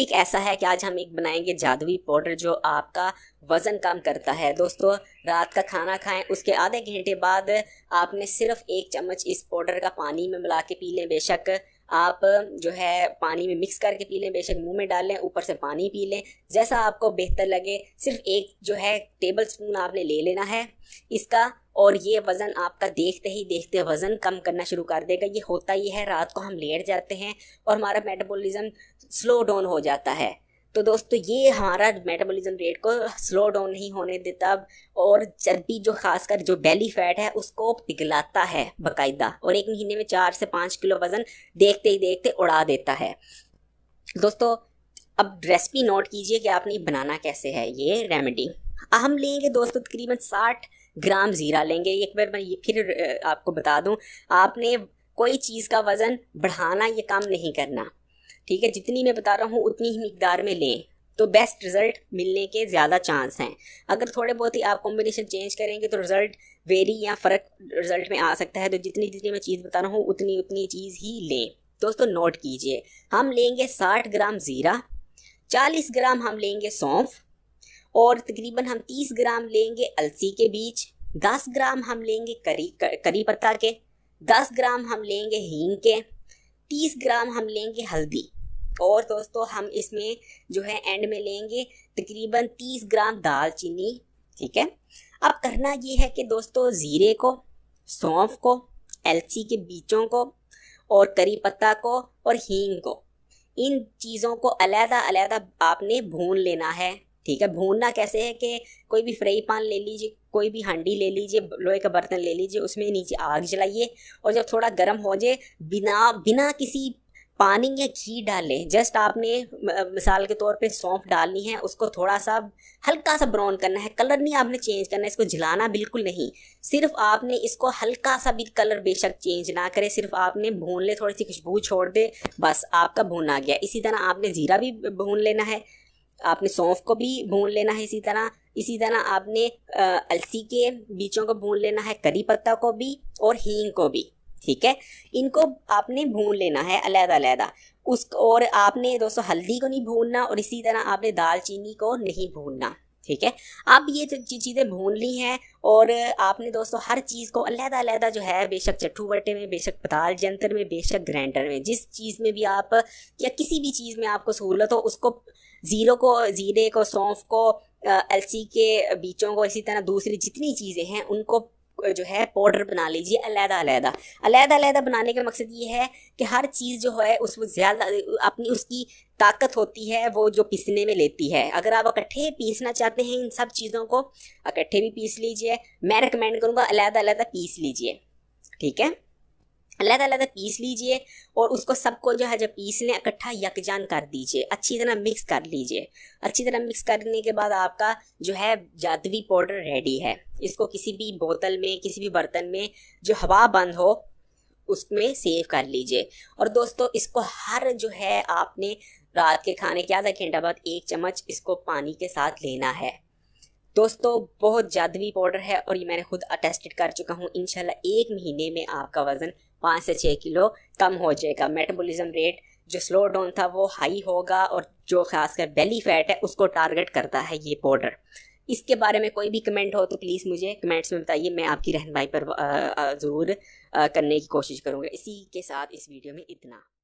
topic ऐसा है कि आज हम एक बनाएंगे जादुई पाउडर जो आपका वज़न कम करता है दोस्तों रात का खाना खाएं उसके आधे घंटे बाद आपने सिर्फ एक चम्मच इस पाउडर का पानी में मिला के पी लें बेशक आप जो है पानी में मिक्स करके पी लें बेशक मुंह में डाल लें ऊपर से पानी पी लें जैसा आपको बेहतर लगे सिर्फ एक जो है टेबल स्पून आपने ले लेना है इसका और ये वज़न आपका देखते ही देखते वज़न कम करना शुरू कर देगा ये होता ही है रात को हम लेट जाते हैं और हमारा मेटाबॉलिज्म स्लो डाउन हो जाता है तो दोस्तों ये हमारा मेटाबॉलिज्म रेट को स्लो डाउन नहीं होने देता और चर्बी जो खासकर जो बेली फैट है उसको पिघलाता है बकायदा और एक महीने में चार से पाँच किलो वज़न देखते ही देखते उड़ा देता है दोस्तों अब रेसिपी नोट कीजिए कि आपने बनाना कैसे है ये रेमेडी हम लेंगे दोस्तों तकरीबन साठ ग्राम ज़ीरा लेंगे एक बार मैं ये फिर आपको बता दूं आपने कोई चीज़ का वज़न बढ़ाना ये काम नहीं करना ठीक है जितनी मैं बता रहा हूँ उतनी ही मकदार में लें तो बेस्ट रिजल्ट मिलने के ज़्यादा चांस हैं अगर थोड़े बहुत ही आप कॉम्बिनेशन चेंज करेंगे तो रिजल्ट वेरी या फ़र्क रिजल्ट में आ सकता है तो जितनी जितनी मैं चीज़ बता रहा हूँ उतनी उतनी चीज़ ही लें दोस्तों नोट कीजिए हम लेंगे साठ ग्राम ज़ीरा चालीस ग्राम हम लेंगे सौंफ और तकरीबन हम तीस ग्राम लेंगे अलसी के बीज दस ग्राम हम लेंगे करी करी पत्ता के दस ग्राम हम लेंगे हींग के तीस ग्राम हम लेंगे हल्दी और दोस्तों हम इसमें जो है एंड में लेंगे तकरीबन तीस ग्राम दालचीनी ठीक है अब करना ये है कि दोस्तों ज़ीरे को सौंफ को एलसी के बीजों को और करी पत्ता को और हींग को इन चीज़ों को अलहदा अलहदा आपने भून लेना है ठीक है भूनना कैसे है कि कोई भी फ्राई पान ले लीजिए कोई भी हांडी ले लीजिए लोहे का बर्तन ले लीजिए उसमें नीचे आग जलाइए और जब थोड़ा गर्म हो जाए बिना बिना किसी पानी या घी डाले जस्ट आपने मिसाल के तौर पे सौंफ डालनी है उसको थोड़ा सा हल्का सा ब्राउन करना है कलर नहीं आपने चेंज करना है इसको जलाना बिल्कुल नहीं सिर्फ आपने इसको हल्का सा भी कलर बेशक चेंज ना करे सिर्फ आपने भून ले थोड़ी सी खुशबू छोड़ दे बस आपका भून आ गया इसी तरह आपने ज़ीरा भी भून लेना है आपने सौंफ को भी भून लेना है इसी तरह इसी तरह आपने अलसी के बीजों को भून लेना है करी पत्ता को भी और हींग को भी ठीक है इनको आपने भून लेना है अलहदा अलहदा उस और आपने दोस्तों हल्दी को नहीं भूनना और इसी तरह आपने दालचीनी को नहीं भूनना ठीक है आप ये चीज़ें भून ली हैं और आपने दोस्तों हर चीज़ को अलहदा अलहदा जो है बेशक चट्ठू बट्टे में बेशक पताल जंतर में बेशक ग्राइंडर में जिस चीज़ में भी आप या किसी भी चीज़ में आपको सहूलत हो उसको ज़ीरो को ज़ीरे को सौंफ को अलसी के बीचों को इसी तरह दूसरी जितनी चीज़ें हैं उनको जो है पाउडर बना लीजिए अलहदा अलहदा अलहदा अलहदा बनाने का मकसद ये है कि हर चीज़ जो है उसको ज़्यादा अपनी उसकी ताकत होती है वो जो पीसने में लेती है अगर आप इकट्ठे पीसना चाहते हैं इन सब चीज़ों को इकट्ठे भी पीस लीजिए मैं रिकमेंड करूँगा अलहदा अलहदा पीस लीजिए ठीक है अलग अलग पीस लीजिए और उसको सबको जो है जब पीस लें इकट्ठा यकजान कर दीजिए अच्छी तरह मिक्स कर लीजिए अच्छी तरह मिक्स करने के बाद आपका जो है जादवी पाउडर रेडी है इसको किसी भी बोतल में किसी भी बर्तन में जो हवा बंद हो उसमें सेव कर लीजिए और दोस्तों इसको हर जो है आपने रात के खाने के आधा घंटा बाद एक चम्मच इसको पानी के साथ लेना है दोस्तों बहुत जादवी पाउडर है और ये मैंने खुद अटेस्टेड कर चुका हूँ इनशाला एक महीने में आपका वज़न पाँच से छः किलो कम हो जाएगा मेटाबॉलिज्म रेट जो स्लो डाउन था वो हाई होगा और जो खासकर बेली फैट है उसको टारगेट करता है ये पाउडर इसके बारे में कोई भी कमेंट हो तो प्लीज़ मुझे कमेंट्स में बताइए मैं आपकी रहनमाई पर ज़रूर करने की कोशिश करूँगा इसी के साथ इस वीडियो में इतना